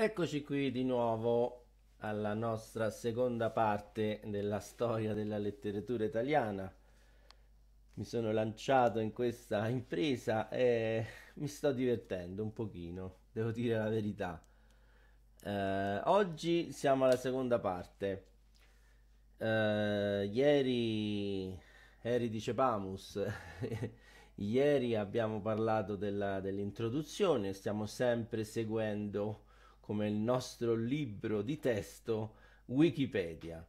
Eccoci qui di nuovo alla nostra seconda parte della storia della letteratura italiana. Mi sono lanciato in questa impresa e mi sto divertendo un pochino, devo dire la verità. Eh, oggi siamo alla seconda parte. Eh, ieri eri Dicepamus, ieri abbiamo parlato della, dell'introduzione, stiamo sempre seguendo come il nostro libro di testo Wikipedia,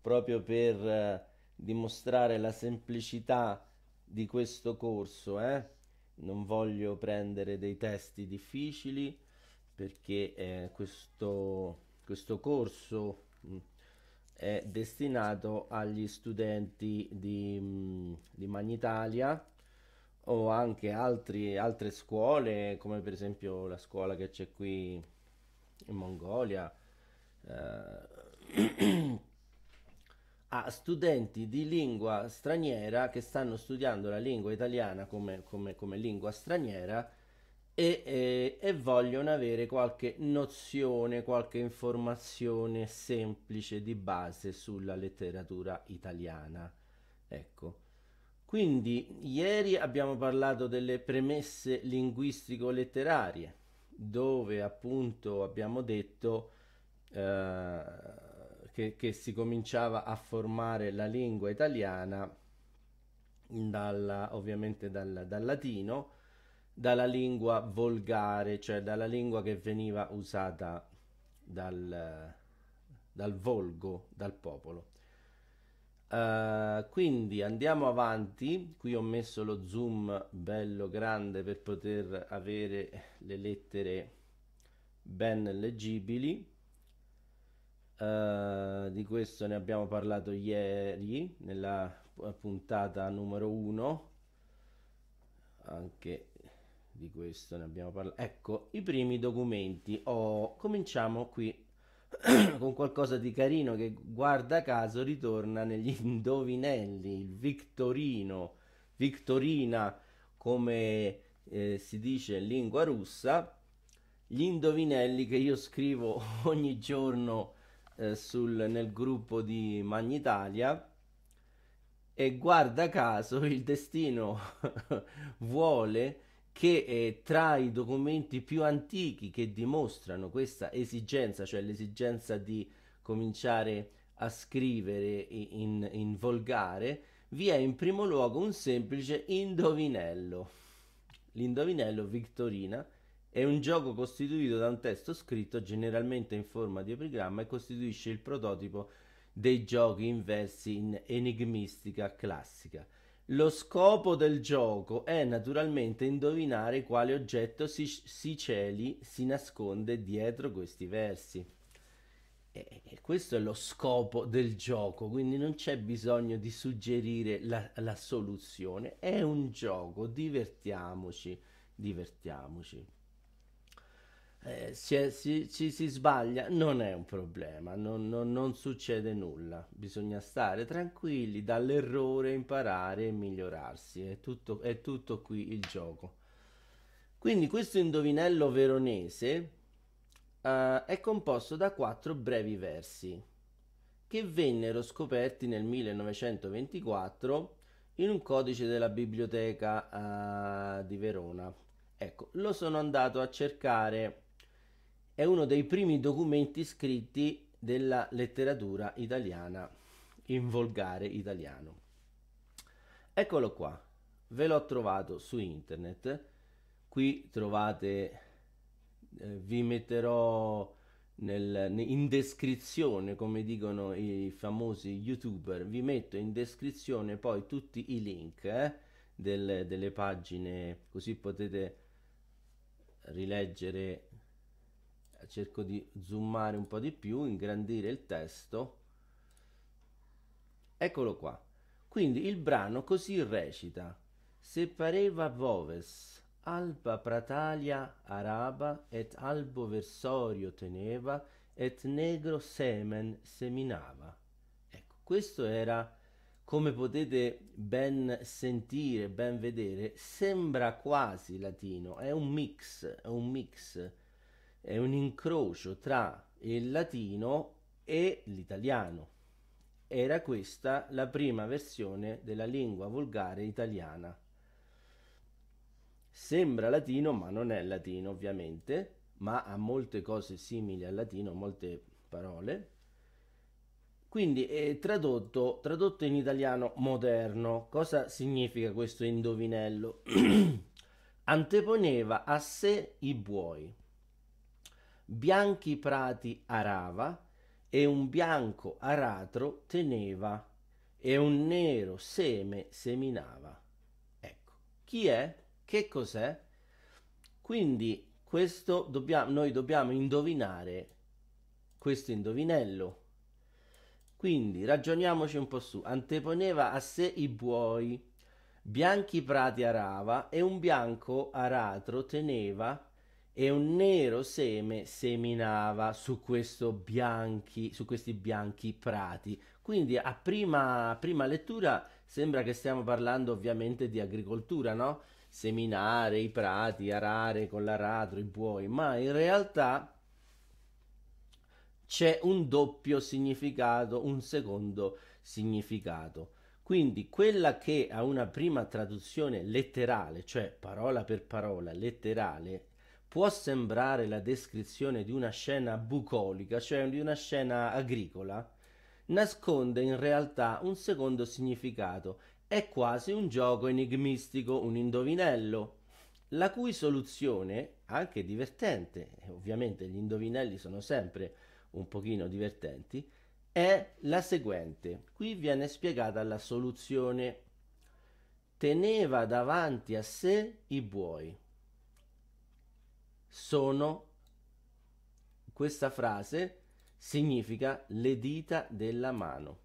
proprio per eh, dimostrare la semplicità di questo corso. Eh? Non voglio prendere dei testi difficili perché eh, questo, questo, corso mh, mm, è destinato agli studenti di, mm, di Magnitalia o anche altri, altre scuole come per esempio la scuola che c'è qui in Mongolia, eh, a studenti di lingua straniera che stanno studiando la lingua italiana come, come, come lingua straniera e, e, e, vogliono avere qualche nozione, qualche informazione semplice di base sulla letteratura italiana. Ecco. Quindi ieri abbiamo parlato delle premesse linguistico-letterarie dove appunto abbiamo detto eh, che, che, si cominciava a formare la lingua italiana dalla, ovviamente dal, dal latino, dalla lingua volgare, cioè dalla lingua che veniva usata dal, dal volgo, dal popolo. Uh, quindi andiamo avanti, qui ho messo lo zoom bello grande per poter avere le lettere ben leggibili. Uh, di questo ne abbiamo parlato ieri nella puntata numero 1. Anche di questo ne abbiamo parlato. Ecco, i primi documenti. Oh, cominciamo qui con qualcosa di carino che guarda caso ritorna negli indovinelli, il Victorino, Victorina come eh, si dice in lingua russa, gli indovinelli che io scrivo ogni giorno eh, sul, nel gruppo di Magnitalia e guarda caso il destino vuole che eh, tra i documenti più antichi che dimostrano questa esigenza, cioè l'esigenza di cominciare a scrivere in, in volgare, vi è in primo luogo un semplice indovinello. L'indovinello Victorina è un gioco costituito da un testo scritto generalmente in forma di epigramma e costituisce il prototipo dei giochi in versi in enigmistica classica. Lo scopo del gioco è naturalmente indovinare quale oggetto si, si celi si nasconde dietro questi versi. E, e, questo è lo scopo del gioco, quindi non c'è bisogno di suggerire la, la soluzione. È un gioco, divertiamoci, divertiamoci eh, si, si, ci si sbaglia, non è un problema, non, non, non succede nulla, bisogna stare tranquilli, dall'errore imparare e migliorarsi, è tutto, è tutto qui il gioco. Quindi questo indovinello veronese Uh, è composto da quattro brevi versi che vennero scoperti nel 1924 in un codice della biblioteca uh, di Verona. Ecco, lo sono andato a cercare è uno dei primi documenti scritti della letteratura italiana in volgare italiano. Eccolo qua, ve l'ho trovato su internet. Qui trovate, eh, vi metterò nel, in descrizione, come dicono i famosi youtuber, vi metto in descrizione poi tutti i link eh, del, delle pagine, così potete rileggere cerco di zoomare un po' di più, ingrandire il testo. Eccolo qua. Quindi il brano così recita: Se pareva voves, alba pratalia araba, et albo versorio teneva, et negro semen seminava. Ecco, questo era come potete ben sentire, ben vedere, sembra quasi latino, è un mix, è un mix è un incrocio tra il latino e l'italiano. Era questa la prima versione della lingua volgare italiana. Sembra latino, ma non è latino ovviamente, ma ha molte cose simili al latino, molte parole. Quindi è tradotto, tradotto in italiano moderno. Cosa significa questo indovinello? Anteponeva a sé i buoi bianchi prati arava e un bianco aratro teneva e un nero seme seminava. Ecco, chi è? Che cos'è? Quindi questo dobbiamo, noi dobbiamo indovinare questo indovinello. Quindi ragioniamoci un po' su. Anteponeva a sé i buoi, bianchi prati arava e un bianco aratro teneva e un nero seme seminava su, bianchi, su questi bianchi prati. Quindi a prima, a prima lettura sembra che stiamo parlando ovviamente di agricoltura, no? Seminare i prati, arare con l'aratro, i buoi, ma in realtà c'è un doppio significato, un secondo significato. Quindi quella che a una prima traduzione letterale, cioè parola per parola letterale, può sembrare la descrizione di una scena bucolica, cioè di una scena agricola, nasconde in realtà un secondo significato. È quasi un gioco enigmistico, un indovinello, la cui soluzione, anche divertente, ovviamente gli indovinelli sono sempre un pochino divertenti, è la seguente. Qui viene spiegata la soluzione. Teneva davanti a sé i buoi sono questa frase significa le dita della mano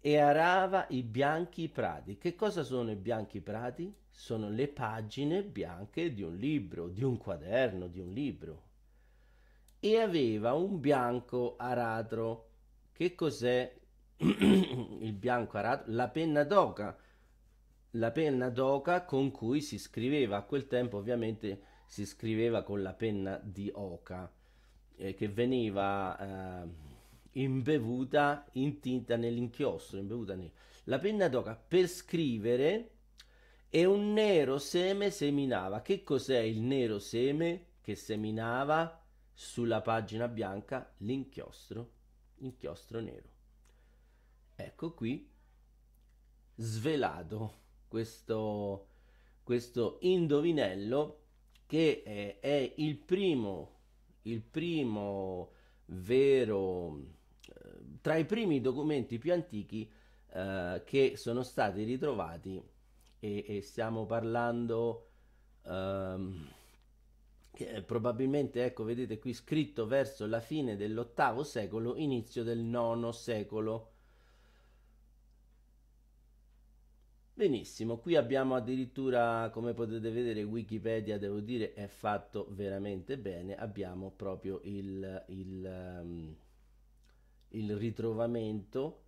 e arava i bianchi prati. Che cosa sono i bianchi prati? Sono le pagine bianche di un libro, di un quaderno, di un libro. E aveva un bianco aratro. Che cos'è il bianco aratro? La penna d'oca. La penna d'oca con cui si scriveva a quel tempo ovviamente si scriveva con la penna di oca eh, che veniva eh, imbevuta in tinta nell'inchiostro, imbevuta nel... la penna d'oca per scrivere e un nero seme seminava. Che cos'è il nero seme che seminava sulla pagina bianca l'inchiostro, inchiostro nero. Ecco qui svelato questo, questo indovinello che è, eh, è il, primo, il primo, vero, eh, tra i primi documenti più antichi eh, che sono stati ritrovati e, e stiamo parlando ehm, probabilmente, ecco, vedete qui scritto verso la fine dell'VIII secolo, inizio del IX secolo. Benissimo, qui abbiamo addirittura, come potete vedere, Wikipedia, devo dire, è fatto veramente bene. Abbiamo proprio il, il, um, il ritrovamento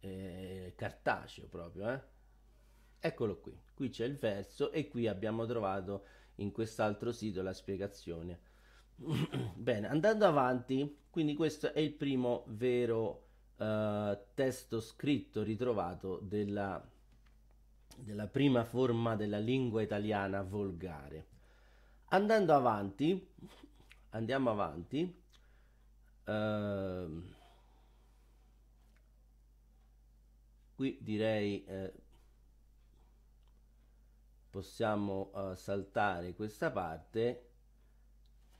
eh, cartaceo proprio. Eh? Eccolo qui, qui c'è il verso e qui abbiamo trovato in quest'altro sito la spiegazione. bene, andando avanti, quindi questo è il primo vero uh, testo scritto ritrovato della della prima forma della lingua italiana volgare. Andando avanti, andiamo avanti. Uh, qui direi eh, possiamo uh, saltare questa parte.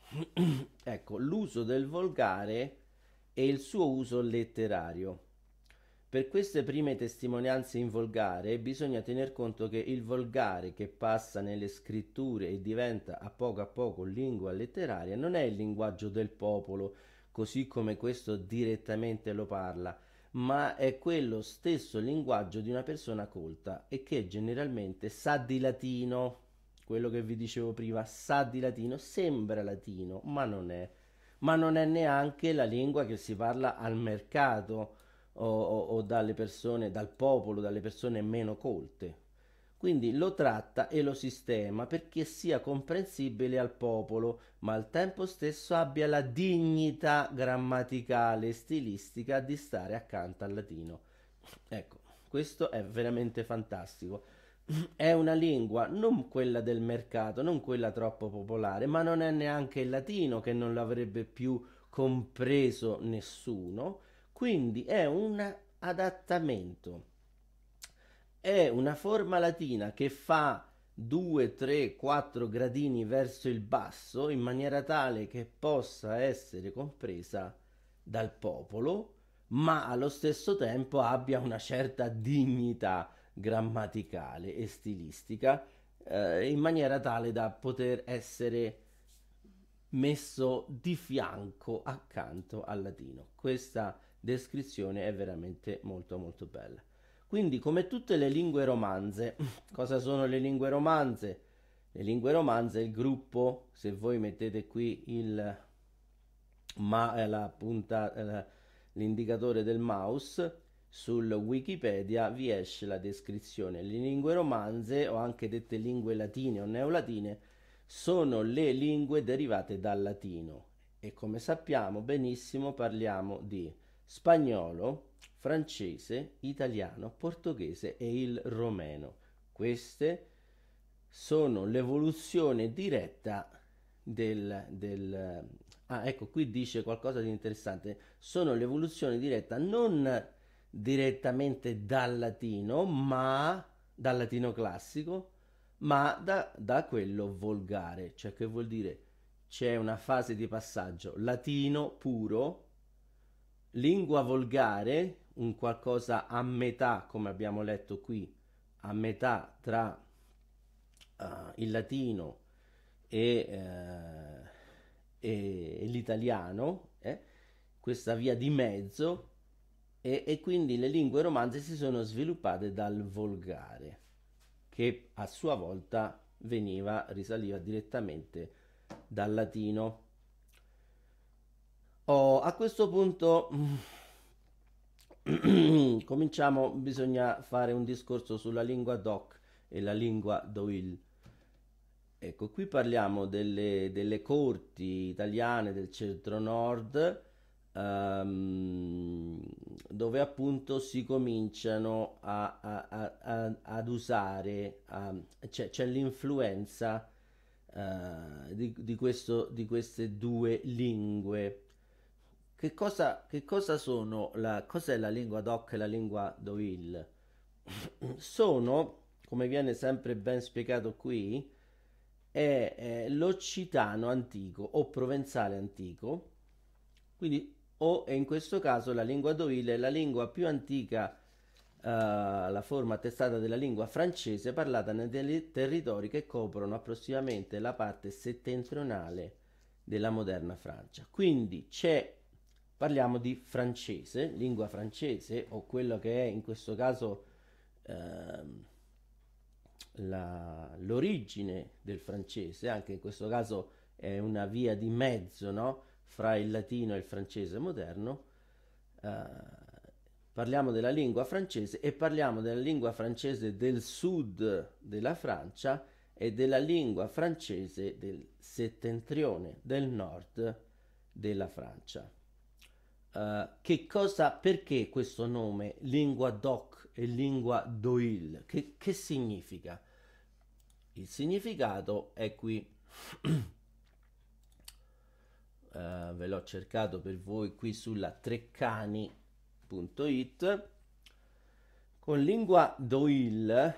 ecco, l'uso del volgare e il suo uso letterario. Per queste prime testimonianze in volgare bisogna tener conto che il volgare che passa nelle scritture e diventa a poco a poco lingua letteraria non è il linguaggio del popolo, così come questo direttamente lo parla, ma è quello stesso linguaggio di una persona colta e che generalmente sa di latino, quello che vi dicevo prima, sa di latino, sembra latino, ma non è, ma non è neanche la lingua che si parla al mercato o, o, o dalle persone, dal popolo, dalle persone meno colte. Quindi lo tratta e lo sistema perché sia comprensibile al popolo, ma al tempo stesso abbia la dignità grammaticale e stilistica di stare accanto al latino. Ecco, questo è veramente fantastico. È una lingua, non quella del mercato, non quella troppo popolare, ma non è neanche il latino che non l'avrebbe più compreso nessuno, quindi è un adattamento, è una forma latina che fa 2, 3, 4 gradini verso il basso in maniera tale che possa essere compresa dal popolo, ma allo stesso tempo abbia una certa dignità grammaticale e stilistica eh, in maniera tale da poter essere messo di fianco accanto al latino. Questa descrizione è veramente molto molto bella. Quindi, come tutte le lingue romanze, cosa sono le lingue romanze? Le lingue romanze il gruppo, se voi mettete qui il ma eh, la punta eh, l'indicatore del mouse sul Wikipedia vi esce la descrizione. Le lingue romanze o anche dette lingue latine o neolatine sono le lingue derivate dal latino e come sappiamo benissimo parliamo di spagnolo, francese, italiano, portoghese e il romeno. Queste sono l'evoluzione diretta del, del... Ah, ecco, qui dice qualcosa di interessante. Sono l'evoluzione diretta non direttamente dal latino, ma dal latino classico, ma da, da quello volgare, cioè che vuol dire c'è una fase di passaggio latino puro, lingua volgare, un qualcosa a metà, come abbiamo letto qui, a metà tra uh, il latino e, uh, e l'italiano, eh? questa via di mezzo, e, e quindi le lingue romanze si sono sviluppate dal volgare che a sua volta veniva, risaliva direttamente dal latino. Oh, a questo punto cominciamo, bisogna fare un discorso sulla lingua doc e la lingua doil. Ecco, qui parliamo delle, delle corti italiane del centro nord um, dove appunto si cominciano a, a, a, ad usare, ehm, c'è, c'è, l'influenza uh, di, di, questo, di queste due lingue. Che cosa, che cosa sono? La, cos'è la lingua doc e la lingua dovil? sono, come viene sempre ben spiegato qui, è, è l'occitano antico o provenzale antico, quindi o e in questo caso la lingua dovile è la lingua più antica, eh, la forma attestata della lingua francese parlata nei territori che coprono approssimativamente la parte settentrionale della moderna Francia. Quindi c'è, parliamo di francese, lingua francese o quello che è in questo caso ehm, la, l'origine del francese, anche in questo caso è una via di mezzo, no? fra il latino e il francese moderno, eh, parliamo della lingua francese e parliamo della lingua francese del sud della Francia e della lingua francese del settentrione, del nord della Francia. Uh, che cosa, perché questo nome, lingua doc e lingua doil? Che, che significa? Il significato è qui. Eh, ve l'ho cercato per voi qui sulla treccani.it con lingua doil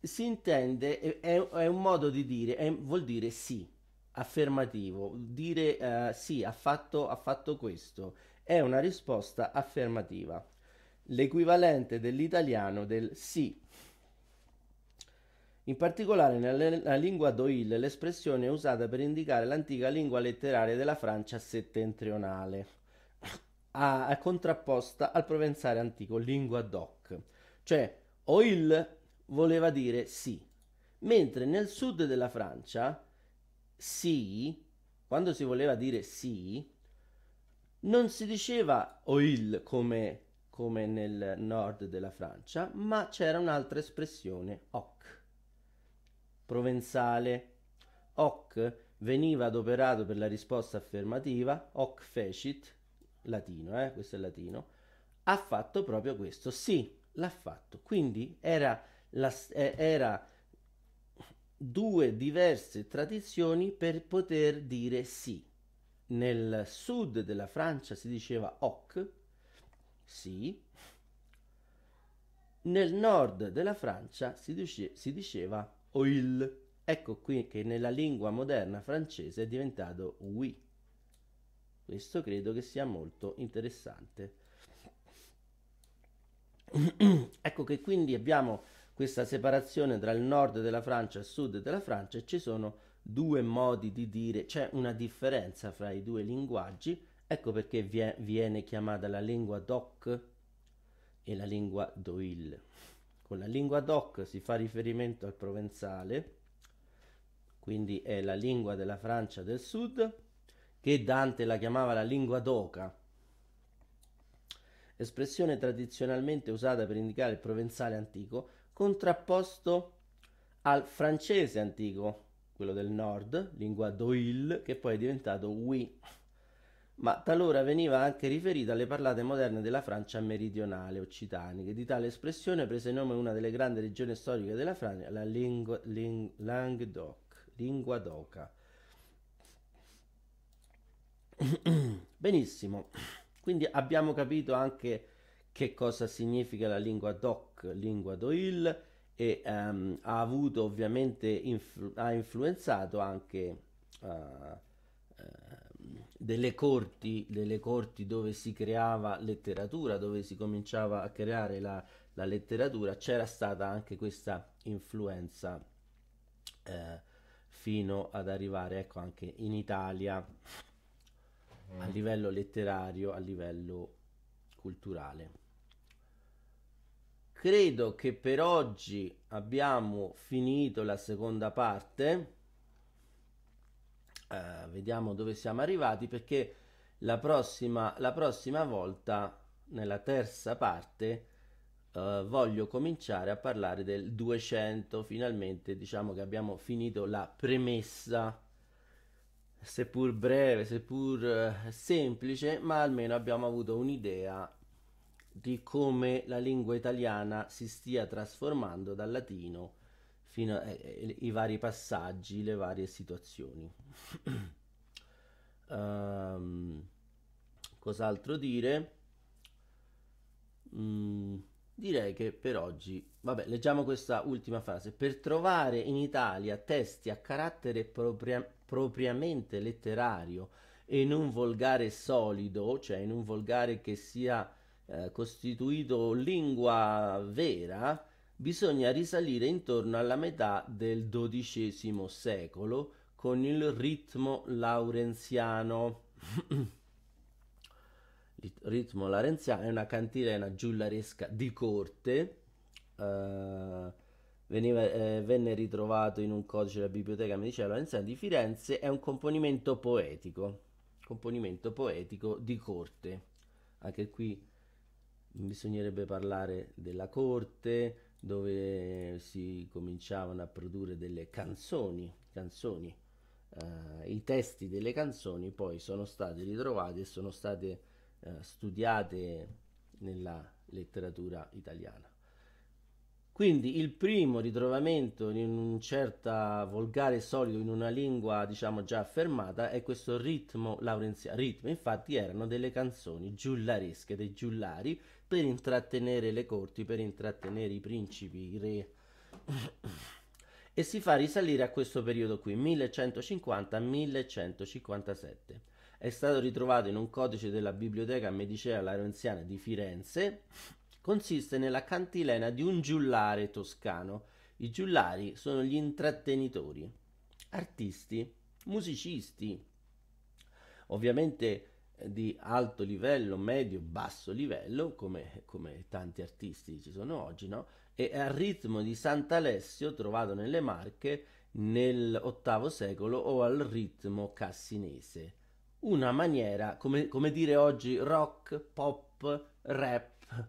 si intende è, è un modo di dire è, vuol dire sì affermativo dire eh, sì ha fatto, ha fatto questo è una risposta affermativa l'equivalente dell'italiano del sì in particolare nella lingua d'Oil l'espressione è usata per indicare l'antica lingua letteraria della Francia settentrionale, a, contrapposta al provenzale antico lingua doc, cioè Oil voleva dire sì, mentre nel sud della Francia sì, quando si voleva dire sì, non si diceva Oil come, come nel nord della Francia, ma c'era un'altra espressione OC provenzale. Hoc veniva adoperato per la risposta affermativa, hoc fecit, latino, eh, questo è latino, ha fatto proprio questo, sì, l'ha fatto. Quindi era, la, eh, era due diverse tradizioni per poter dire sì. Nel sud della Francia si diceva hoc, sì, nel nord della Francia si, dice, si diceva il. Ecco qui che nella lingua moderna francese è diventato oui. Questo credo che sia molto interessante. ecco che quindi abbiamo questa separazione tra il nord della Francia e il sud della Francia e ci sono due modi di dire, c'è una differenza fra i due linguaggi, ecco perché viene chiamata la lingua doc e la lingua d'oil. Con la lingua doc si fa riferimento al provenzale, quindi è la lingua della Francia del Sud, che Dante la chiamava la lingua doca, espressione tradizionalmente usata per indicare il provenzale antico, contrapposto al francese antico, quello del nord, lingua d'Oil, che poi è diventato Oui ma talora veniva anche riferita alle parlate moderne della Francia meridionale occitanica. Di tale espressione prese nome una delle grandi regioni storiche della Francia, la lingu- ling- Languedoc, Linguadoca. Benissimo, quindi abbiamo capito anche che cosa significa la lingua doc, lingua doil e um, ha avuto ovviamente influ- ha influenzato anche uh, delle corti, delle corti dove si creava letteratura, dove si cominciava a creare la, la letteratura, c'era stata anche questa influenza eh, fino ad arrivare ecco, anche in Italia a mm. livello letterario, a livello culturale. Credo che per oggi abbiamo finito la seconda parte. Eh, vediamo dove siamo arrivati perché la prossima, la prossima volta, nella terza parte, eh, voglio cominciare a parlare del 200. Finalmente diciamo che abbiamo finito la premessa, seppur breve, seppur eh, semplice, ma almeno abbiamo avuto un'idea di come la lingua italiana si stia trasformando dal latino fino ai eh, eh, vari passaggi, le varie situazioni. um, cos'altro dire? Mm, direi che per oggi, vabbè, leggiamo questa ultima frase. Per trovare in Italia testi a carattere propria, propriamente letterario e in un volgare solido, cioè in un volgare che sia eh, costituito lingua vera, bisogna risalire intorno alla metà del XII secolo con il ritmo laurenziano. ritmo laurenziano è una cantilena giullaresca di corte. Uh, veniva, eh, venne ritrovato in un codice della biblioteca medicea laurenziana di Firenze. È un componimento poetico, componimento poetico di corte. Anche qui bisognerebbe parlare della corte, dove si cominciavano a produrre delle canzoni, canzoni. Uh, i testi delle canzoni poi sono stati ritrovati e sono state uh, studiate nella letteratura italiana. Quindi il primo ritrovamento in un certo volgare solido, in una lingua diciamo già affermata, è questo ritmo laurenziano. Ritmo, infatti, erano delle canzoni giullaresche dei giullari per intrattenere le corti, per intrattenere i principi, i re. e si fa risalire a questo periodo qui, 1150-1157. È stato ritrovato in un codice della Biblioteca Medicea Larenziana di Firenze. Consiste nella cantilena di un giullare toscano. I giullari sono gli intrattenitori, artisti, musicisti. Ovviamente di alto livello, medio, basso livello, come, come tanti artisti ci sono oggi, no? e al ritmo di Sant'Alessio trovato nelle Marche nell'VIII secolo o al ritmo cassinese. Una maniera, come, come dire oggi, rock, pop, rap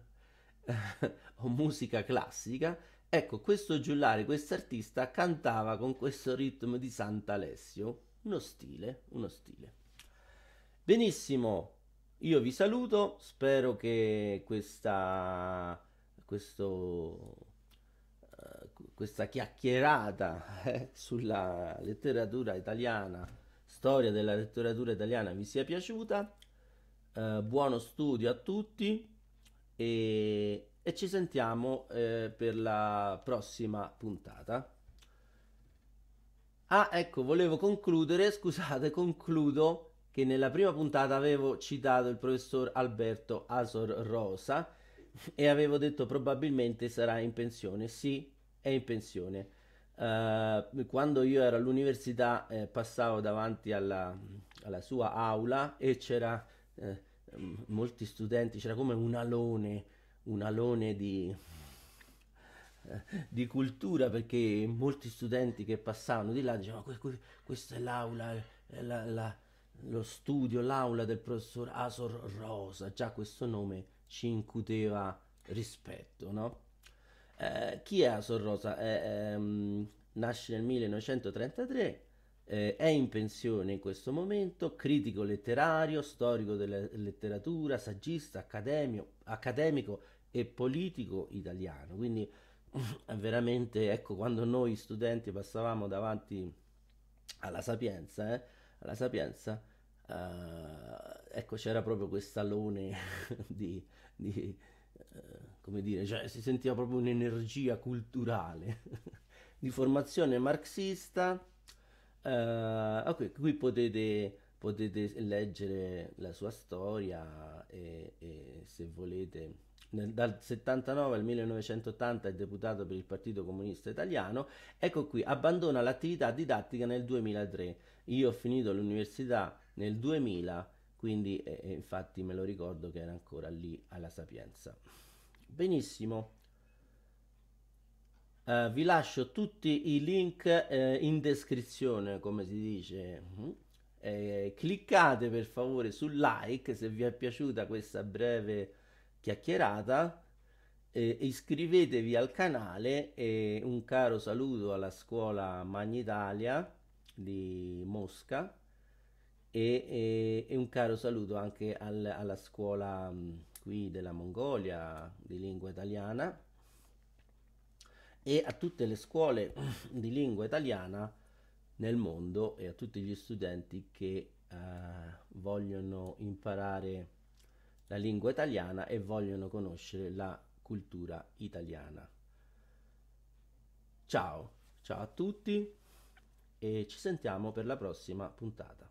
o musica classica. Ecco, questo giullare, artista, cantava con questo ritmo di Sant'Alessio. Uno stile, uno stile. Benissimo, io vi saluto, spero che questa, questo, eh, questa chiacchierata eh, sulla letteratura italiana, storia della letteratura italiana vi sia piaciuta. Eh, buono studio a tutti e, e ci sentiamo eh, per la prossima puntata. Ah, ecco, volevo concludere, scusate, concludo che nella prima puntata avevo citato il professor Alberto Asor Rosa e avevo detto probabilmente sarà in pensione. Sì, è in pensione. Uh, quando io ero all'università eh, passavo davanti alla, alla, sua aula e c'era eh, molti studenti, c'era come un alone, un alone di, eh, di cultura perché molti studenti che passavano di là dicevano questa è l'aula, è la, la lo studio, l'aula del professor Asor Rosa, già questo nome ci incuteva rispetto, no? Eh, chi è Asor Rosa? Eh, ehm, nasce nel 1933, eh, è in pensione in questo momento, critico letterario, storico della letteratura, saggista, accademio, accademico e politico italiano. Quindi veramente, ecco, quando noi studenti passavamo davanti alla Sapienza, eh, alla Sapienza, eh, ecco c'era proprio quest'alone di, di eh, come dire, cioè si sentiva proprio un'energia culturale di formazione marxista. Eh, okay, qui potete potete leggere la sua storia e, e se volete nel, dal 79 al 1980 è deputato per il Partito Comunista Italiano ecco qui abbandona l'attività didattica nel 2003 io ho finito l'università nel 2000, quindi eh, infatti me lo ricordo che era ancora lì alla Sapienza. Benissimo. Uh, vi lascio tutti i link eh, in descrizione, come si dice. mm Eh, cliccate per favore sul like se vi è piaciuta questa breve chiacchierata. Eh, iscrivetevi al canale e un caro saluto alla scuola Magnitalia di Mosca e, e, e, un caro saluto anche al, alla scuola mh, mm, qui della Mongolia di lingua italiana e a tutte le scuole mm, di lingua italiana nel mondo e a tutti gli studenti che eh, vogliono imparare la lingua italiana e vogliono conoscere la cultura italiana. Ciao, ciao a tutti e ci sentiamo per la prossima puntata.